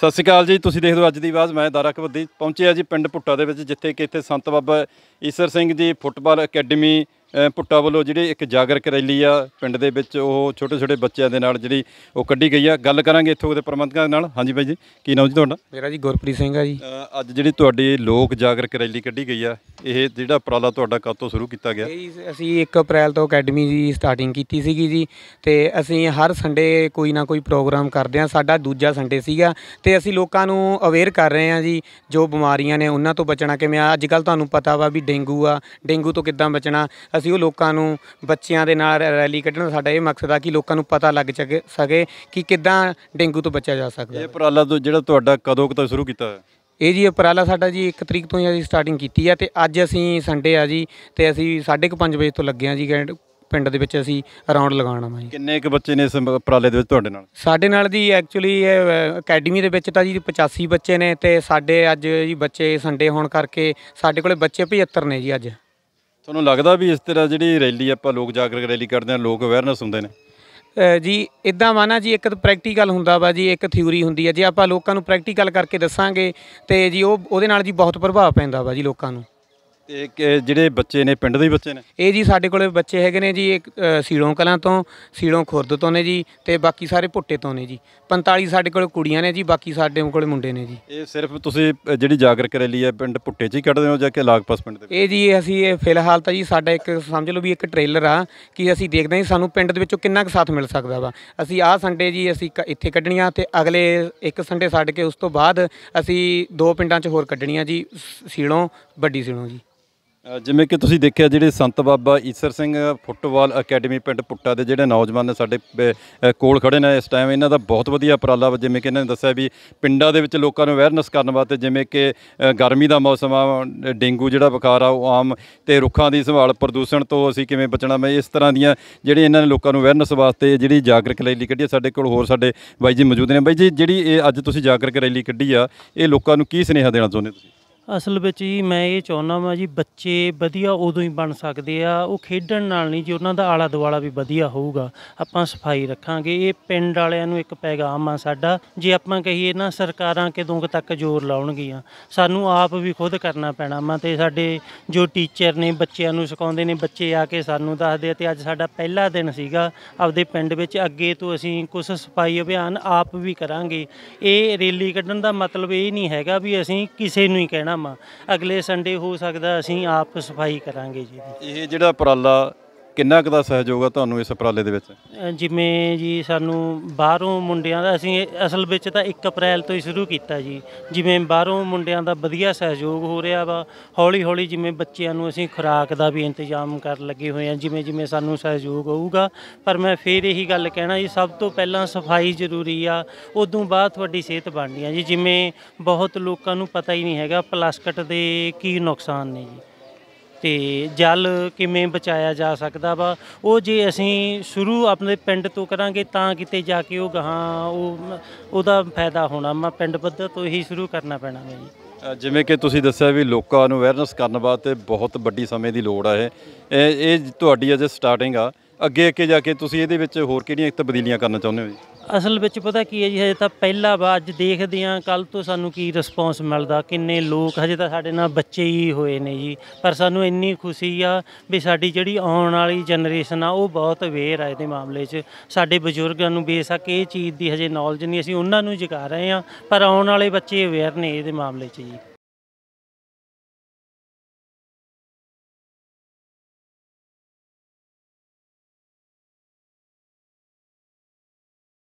ਸਤਿ ਸ਼੍ਰੀ ਅਕਾਲ ਜੀ ਤੁਸੀਂ ਦੇਖਦੇ ਹੋ ਅੱਜ ਦੀ ਆਵਾਜ਼ ਮੈਂ ਦਾਰਾ ਕਬੱਦੀ ਪਹੁੰਚੇ ਆ ਜੀ ਪਿੰਡ ਪੁੱਟਾ ਦੇ ਵਿੱਚ ਜਿੱਥੇ ਕਿ ਇੱਥੇ ਸੰਤ ਬਾਬਾ ਈਸ਼ਰ ਸਿੰਘ ਜੀ ਫੁੱਟਬਾਲ ਅਕੈਡਮੀ ਪੁੱਟਾ ਵੱਲੋਂ ਜਿਹੜੇ ਇੱਕ ਜਾਗਰਕ ਰੈਲੀ ਆ ਪਿੰਡ ਦੇ ਵਿੱਚ ਉਹ ਛੋਟੇ ਛੋਟੇ ਬੱਚਿਆਂ ਦੇ ਨਾਲ ਜਿਹੜੀ ਉਹ ਕੱਢੀ ਗਈ ਆ ਗੱਲ ਕਰਾਂਗੇ ਇੱਥੋਂ ਦੇ ਪ੍ਰਬੰਧਕਾਂ ਨਾਲ ਹਾਂਜੀ ਬਾਈ ਜੀ ਕੀ ਨਾਮ ਜੀ ਤੁਹਾਡਾ ਮੇਰਾ ਜੀ ਗੁਰਪ੍ਰੀਤ ਸਿੰਘ ਆ ਜੀ ਅੱਜ ਜਿਹੜੀ ਤੁਹਾਡੀ ਲੋਕ ਜਾਗਰਕ ਰੈਲੀ ਕੱਢੀ ਗਈ ਆ ਇਹ ਜਿਹੜਾ ਪ੍ਰਾਲਾ ਤੁਹਾਡਾ ਕਦ ਤੋਂ ਸ਼ੁਰੂ ਕੀਤਾ ਗਿਆ ਅਸੀਂ 1 ਅਪ੍ਰੈਲ ਤੋਂ ਅਕੈਡਮੀ ਦੀ ਸਟਾਰਟਿੰਗ ਕੀਤੀ ਸੀਗੀ ਜੀ ਤੇ ਅਸੀਂ ਹਰ ਸੰਡੇ ਕੋਈ ਨਾ ਕੋਈ ਪ੍ਰੋਗਰਾਮ ਕਰਦੇ ਆ ਸਾਡਾ ਦੂਜਾ ਸੰਡੇ ਸੀਗਾ ਤੇ ਅਸੀਂ ਲੋਕਾਂ ਨੂੰ ਅਵੇਅਰ ਕਰ ਰਹੇ ਆ ਜੀ ਜੋ ਬਿਮਾਰੀਆਂ ਨੇ ਉਹਨਾਂ ਤੋਂ ਬਚਣਾ ਕਿਵੇਂ ਆ ਅੱਜ ਕੱਲ ਤੁਹਾਨੂੰ ਪਤਾ ਵਾ ਵੀ ਡੇਂਗੂ ਆ ਡੇਂਗੂ ਤੋਂ ਕਿੱਦਾਂ ਬਚਣਾ ਅਸੀਂ ਉਹ ਲੋਕਾਂ ਨੂੰ ਬੱਚਿਆਂ ਦੇ ਨਾਲ ਰੈਲੀ ਕੱਢਣ ਦਾ ਸਾਡਾ ਇਹ ਮਕਸਦ ਆ ਕਿ ਲੋਕਾਂ ਨੂੰ ਪਤਾ ਲੱਗ ਸਕੇ ਕਿ ਕਿੱਦਾਂ ਡੇਂਗੂ ਤੋਂ ਬਚਿਆ ਜਾ ਸਕਦਾ ਇਹ ਉਪਰਾਲਾ ਤੋਂ ਜਿਹੜਾ ਤੁਹਾਡਾ ਕਦੋਂ ਕੁ ਤੋਂ ਸ਼ੁਰੂ ਕੀਤਾ ਹੈ ਇਹ ਜੀ ਉਪਰਾਲਾ ਸਾਡਾ ਜੀ 1 ਤਰੀਕ ਤੋਂ ਹੀ ਸਟਾਰਟਿੰਗ ਕੀਤੀ ਆ ਤੇ ਅੱਜ ਅਸੀਂ ਸੰਡੇ ਆ ਜੀ ਤੇ ਅਸੀਂ 5:30 ਵਜੇ ਤੋਂ ਲੱਗੇ ਆ ਜੀ ਪਿੰਡ ਦੇ ਵਿੱਚ ਅਸੀਂ ਰਾਉਂਡ ਲਗਾਉਣਾ ਵਾ ਕਿੰਨੇ ਕੁ ਬੱਚੇ ਨੇ ਇਸ ਪਰਾਲੇ ਦੇ ਵਿੱਚ ਤੁਹਾਡੇ ਨਾਲ ਸਾਡੇ ਨਾਲ ਜੀ ਐਕਚੁਅਲੀ ਅਕੈਡਮੀ ਦੇ ਵਿੱਚ ਤਾਂ ਜੀ 85 ਬੱਚੇ ਨੇ ਤੇ ਸਾਡੇ ਅੱਜ ਜੀ ਬੱਚੇ ਸੰਡੇ ਹੋਣ ਕਰਕੇ ਸਾਡੇ ਕੋਲੇ ਬੱਚੇ 75 ਨੇ ਜੀ ਅੱਜ ਤੁਹਾਨੂੰ ਲੱਗਦਾ ਵੀ ਇਸ ਤਰ੍ਹਾਂ ਜਿਹੜੀ ਰੈਲੀ ਆਪਾਂ ਲੋਕ ਜਾਗਰਕ ਰੈਲੀ ਕਰਦੇ ਆ ਲੋਕ ਅਵੇਅਰਨੈਸ ਹੁੰਦੇ ਨੇ ਜੀ ਇਦਾਂ ਵਾ ਨਾ ਜੀ ਇੱਕ ਤਾਂ ਪ੍ਰੈਕਟੀਕਲ ਹੁੰਦਾ ਵਾ ਜੀ ਇੱਕ ਥਿਊਰੀ ਹੁੰਦੀ ਹੈ ਜੇ ਆਪਾਂ ਲੋਕਾਂ ਨੂੰ ਪ੍ਰੈਕਟੀਕਲ ਕਰਕੇ ਦੱਸਾਂਗੇ ਤੇ ਜੀ ਉਹ ਉਹਦੇ ਨਾਲ ਜੀ ਬਹੁਤ ਪ੍ਰਭਾਵ ਪੈਂਦਾ ਵਾ ਜੀ ਲੋਕਾਂ ਨੂੰ ਤੇ ਜਿਹੜੇ ਬੱਚੇ ਨੇ ਪਿੰਡ ਦੇ ਹੀ ਬੱਚੇ ਨੇ ਇਹ ਜੀ ਸਾਡੇ ਕੋਲੇ ਬੱਚੇ ਹੈਗੇ ਨੇ ਜੀ ਇੱਕ ਸੀੜੋਂ ਕਲਾਂ ਤੋਂ ਸੀੜੋਂ ਖੁਰਦ ਤੋਂ ਨੇ ਜੀ ਤੇ ਬਾਕੀ ਸਾਰੇ ਪੁੱਟੇ ਤੋਂ ਨੇ ਜੀ 45 ਸਾਡੇ ਕੋਲ ਕੁੜੀਆਂ ਨੇ ਜੀ ਬਾਕੀ ਸਾਡੇ ਕੋਲੇ ਮੁੰਡੇ ਨੇ ਜੀ ਇਹ ਸਿਰਫ ਤੁਸੀਂ ਜਿਹੜੀ ਜਾਗਰ ਰੈਲੀ ਹੈ ਪਿੰਡ ਪੁੱਟੇ 'ਚ ਹੀ ਕੱਢਦੇ ਹੋ ਜਾਂ ਕਿ ਲਾਗਪਾਸ ਪਿੰਡ ਦੇ ਇਹ ਜੀ ਅਸੀਂ ਇਹ ਫਿਲਹਾਲ ਤਾਂ ਜੀ ਸਾਡਾ ਇੱਕ ਸਮਝ ਲਓ ਵੀ ਇੱਕ ਟ੍ਰੇਲਰ ਆ ਕਿ ਅਸੀਂ ਦੇਖਦੇ ਹਾਂ ਸਾਨੂੰ ਪਿੰਡ ਦੇ ਵਿੱਚੋਂ ਕਿੰਨਾ ਕੁ ਸਾਥ ਮਿਲ ਸਕਦਾ ਵਾ ਅਸੀਂ ਆਹ ਸੰਡੇ ਜੀ ਅਸੀਂ ਇੱਥੇ ਕੱਢਣੀਆਂ ਤੇ ਅਗਲੇ ਇੱਕ ਸੰਡੇ ਛੱਡ ਕੇ ਉਸ ਤੋਂ ਬਾਅਦ ਅਸੀਂ ਦੋ ਪਿੰਡਾਂ 'ਚ ਹੋਰ ਕੱਢਣੀਆਂ ਜੀ ਸੀਲੋਂ ਵੱਡੀ ਸੀਲੋਂ ਜੀ ਜਿਵੇਂ ਕਿ ਤੁਸੀਂ ਦੇਖਿਆ ਜਿਹੜੇ ਸੰਤ ਬਾਬਾ ਈਸਰ ਸਿੰਘ ਫੁੱਟਬਾਲ ਅਕੈਡਮੀ ਪਿੰਡ ਪੁੱਟਾ ਦੇ ਜਿਹੜੇ ਨੌਜਵਾਨ ਨੇ ਸਾਡੇ ਕੋਲ ਖੜੇ ਨੇ ਇਸ ਟਾਈਮ ਇਹਨਾਂ ਦਾ ਬਹੁਤ ਵਧੀਆ ਉਪਰਾਲਾ ਜਿਵੇਂ ਕਿ ਇਹਨਾਂ ਨੇ ਦੱਸਿਆ ਵੀ ਪਿੰਡਾਂ ਦੇ ਵਿੱਚ ਲੋਕਾਂ ਨੂੰ ਅਵੇਅਰਨੈਸ ਕਰਨ ਵਾਸਤੇ ਜਿਵੇਂ ਕਿ ਗਰਮੀ ਦਾ ਮੌਸਮ ਆ ਡੇਂਗੂ ਜਿਹੜਾ ਬੁਖਾਰ ਆ ਉਹ ਆਮ ਤੇ ਰੁੱਖਾਂ ਦੀ ਸੰਭਾਲ ਪ੍ਰਦੂਸ਼ਣ ਤੋਂ ਅਸੀਂ ਕਿਵੇਂ ਬਚਣਾ ਮੈਂ ਇਸ ਤਰ੍ਹਾਂ ਦੀਆਂ ਜਿਹੜੀ ਇਹਨਾਂ ਨੇ ਲੋਕਾਂ ਨੂੰ ਅਵੇਅਰਨੈਸ ਵਾਸਤੇ ਜਿਹੜੀ ਜਾਗਰਕ ਰੈਲੀ ਕੱਢੀ ਸਾਡੇ ਕੋਲ ਹੋਰ ਸਾਡੇ ਬਾਈ ਜੀ ਮੌਜੂਦ ਨੇ ਬਾਈ ਜੀ ਜਿਹੜੀ ਇਹ ਅੱਜ ਤੁਸੀਂ ਜਾਗਰਕ ਰੈਲੀ ਕੱਢੀ ਆ ਇਹ ਲੋਕਾਂ ਨੂੰ ਕੀ ਸਨੇਹਾ ਦੇਣਾ ਚਾਹੁੰਦੇ ਤੁਸੀਂ ਅਸਲ ਵਿੱਚ ਜੀ ਮੈਂ ਇਹ ਚਾਹੁੰਦਾ ਵਾਂ ਜੀ ਬੱਚੇ ਵਧੀਆ ਉਦੋਂ ਹੀ ਬਣ ਸਕਦੇ ਆ ਉਹ ਖੇਡਣ ਨਾਲ ਨਹੀਂ ਜੀ ਉਹਨਾਂ ਦਾ ਆਲਾ ਦੁਆਲਾ ਵੀ ਵਧੀਆ ਹੋਊਗਾ ਆਪਾਂ ਸਫਾਈ ਰੱਖਾਂਗੇ ਇਹ ਪਿੰਡ ਵਾਲਿਆਂ ਨੂੰ ਇੱਕ ਪੈਗਾਮ ਆ ਸਾਡਾ ਜੇ ਆਪਾਂ ਕਹੀਏ ਨਾ ਸਰਕਾਰਾਂ ਕਿਦੋਂ ਤੱਕ ਜ਼ੋਰ ਲਾਉਣਗੀਆਂ ਸਾਨੂੰ ਆਪ ਵੀ ਖੁਦ ਕਰਨਾ ਪੈਣਾ ਮੈਂ ਤੇ ਸਾਡੇ ਜੋ ਟੀਚਰ ਨੇ ਬੱਚਿਆਂ ਨੂੰ ਸਿਖਾਉਂਦੇ ਨੇ ਬੱਚੇ ਆ ਕੇ ਸਾਨੂੰ ਦੱਸਦੇ ਤੇ ਅੱਜ ਸਾਡਾ ਪਹਿਲਾ ਦਿਨ ਸੀਗਾ ਆਪਦੇ ਪਿੰਡ ਵਿੱਚ ਅੱਗੇ ਤੋਂ ਅਸੀਂ ਕੁਝ ਸਫਾਈ ਅਭਿਆਨ ਆਪ ਵੀ ਕਰਾਂਗੇ ਇਹ ਰੈਲੀ ਕੱਢਣ ਦਾ ਮਤਲਬ ਇਹ ਨਹੀਂ ਹੈਗਾ ਵੀ ਅਸੀਂ ਕਿਸੇ ਨੂੰ ਹੀ ਕਹਿਣਾ ਕੰਮ ਆ ਅਗਲੇ ਸੰਡੇ ਹੋ ਸਕਦਾ ਅਸੀਂ ਆਪ ਸਫਾਈ ਕਰਾਂਗੇ ਜੀ ਇਹ ਜਿਹੜਾ ਪਰਾਲਾ ਕਿੰਨਾ ਕੁ ਦਾ ਸਹਿਯੋਗ ਆ ਤੁਹਾਨੂੰ ਇਸ ਉਪਰਾਲੇ ਦੇ ਵਿੱਚ ਜਿਵੇਂ ਜੀ ਸਾਨੂੰ ਬਾਹਰੋਂ ਮੁੰਡਿਆਂ ਦਾ ਅਸੀਂ ਅਸਲ ਵਿੱਚ ਤਾਂ 1 ਅਪ੍ਰੈਲ ਤੋਂ ਹੀ ਸ਼ੁਰੂ ਕੀਤਾ ਜੀ ਜਿਵੇਂ ਬਾਹਰੋਂ ਮੁੰਡਿਆਂ ਦਾ ਵਧੀਆ ਸਹਿਯੋਗ ਹੋ ਰਿਹਾ ਵਾ ਹੌਲੀ ਹੌਲੀ ਜਿਵੇਂ ਬੱਚਿਆਂ ਨੂੰ ਅਸੀਂ ਖੁਰਾਕ ਦਾ ਵੀ ਇੰਤਜ਼ਾਮ ਕਰਨ ਲੱਗੇ ਹੋਏ ਆ ਜਿਵੇਂ ਜਿਵੇਂ ਸਾਨੂੰ ਸਹਿਯੋਗ ਹੋਊਗਾ ਪਰ ਮੈਂ ਫੇਰ ਇਹੀ ਗੱਲ ਕਹਿਣਾ ਜੀ ਸਭ ਤੋਂ ਪਹਿਲਾਂ ਸਫਾਈ ਜ਼ਰੂਰੀ ਆ ਉਦੋਂ ਬਾਅਦ ਤੁਹਾਡੀ ਸਿਹਤ ਬਣਦੀ ਆ ਜੀ ਜਿਵੇਂ ਬਹੁਤ ਲੋਕਾਂ ਨੂੰ ਪਤਾ ਹੀ ਨਹੀਂ ਹੈਗਾ ਪਲਾਸਟਿਕ ਦੇ ਕੀ ਨੁਕਸਾਨ ਨੇ ਜੀ ਤੇ ਜਲ ਕਿਵੇਂ ਬਚਾਇਆ ਜਾ ਸਕਦਾ ਵਾ ਉਹ ਜੇ ਅਸੀਂ ਸ਼ੁਰੂ ਆਪਣੇ ਪਿੰਡ ਤੋਂ ਕਰਾਂਗੇ ਤਾਂ ਕਿਤੇ ਜਾ ਕੇ ਉਹ ਗਾਂ ਉਹ ਉਹਦਾ ਫਾਇਦਾ ਹੋਣਾ ਮੈਂ ਪਿੰਡ ਪੱਧਰ ਤੋਂ ਹੀ ਸ਼ੁਰੂ ਕਰਨਾ ਪੈਣਾ ਹੈ ਜੀ ਜਿਵੇਂ ਕਿ ਤੁਸੀਂ ਦੱਸਿਆ ਵੀ ਲੋਕਾਂ ਨੂੰ ਅਵੇਅਰਨੈਸ ਕਰਨ ਵਾਸਤੇ ਬਹੁਤ ਵੱਡੀ ਸਮੇਂ ਦੀ ਲੋੜ ਆ ਇਹ ਇਹ ਤੁਹਾਡੀ ਅਜੇ ਸਟਾਰਟਿੰਗ ਆ ਅੱਗੇ ਅੱਗੇ ਜਾ ਕੇ ਤੁਸੀਂ ਇਹਦੇ ਵਿੱਚ ਹੋਰ ਕਿਹੜੀਆਂ ਤਬਦੀਲੀਆਂ ਕਰਨਾ ਚਾਹੁੰਦੇ ਹੋ ਜੀ ਅਸਲ ਵਿੱਚ ਪਤਾ ਕੀ ਹੈ ਜੀ ਹਜੇ ਤਾਂ ਪਹਿਲਾ ਵਾਰ ਅੱਜ ਦੇਖਦੇ ਆਂ ਕੱਲ ਤੋਂ ਸਾਨੂੰ ਕੀ ਰਿਸਪੌਂਸ ਮਿਲਦਾ ਕਿੰਨੇ ਲੋਕ ਹਜੇ ਤਾਂ ਸਾਡੇ ਨਾਲ ਬੱਚੇ ਹੀ ਹੋਏ ਨੇ ਜੀ ਪਰ ਸਾਨੂੰ ਇੰਨੀ ਖੁਸ਼ੀ ਆ ਵੀ ਸਾਡੀ ਜਿਹੜੀ ਆਉਣ ਵਾਲੀ ਜਨਰੇਸ਼ਨ ਆ ਉਹ ਬਹੁਤ ਅਵੇਅਰ ਆ ਇਹਦੇ ਮਾਮਲੇ 'ਚ ਸਾਡੇ ਬਜ਼ੁਰਗਾਂ ਨੂੰ ਬੇਸ਼ੱਕ ਇਹ ਚੀਜ਼ ਦੀ ਹਜੇ ਨੌਲੇਜ ਨਹੀਂ ਅਸੀਂ ਉਹਨਾਂ ਨੂੰ ਜਗਾ ਰਹੇ ਆ ਪਰ ਆਉਣ ਵਾਲੇ ਬੱਚੇ ਅਵੇਅਰ ਨੇ ਇਹਦੇ ਮਾਮਲੇ 'ਚ ਜੀ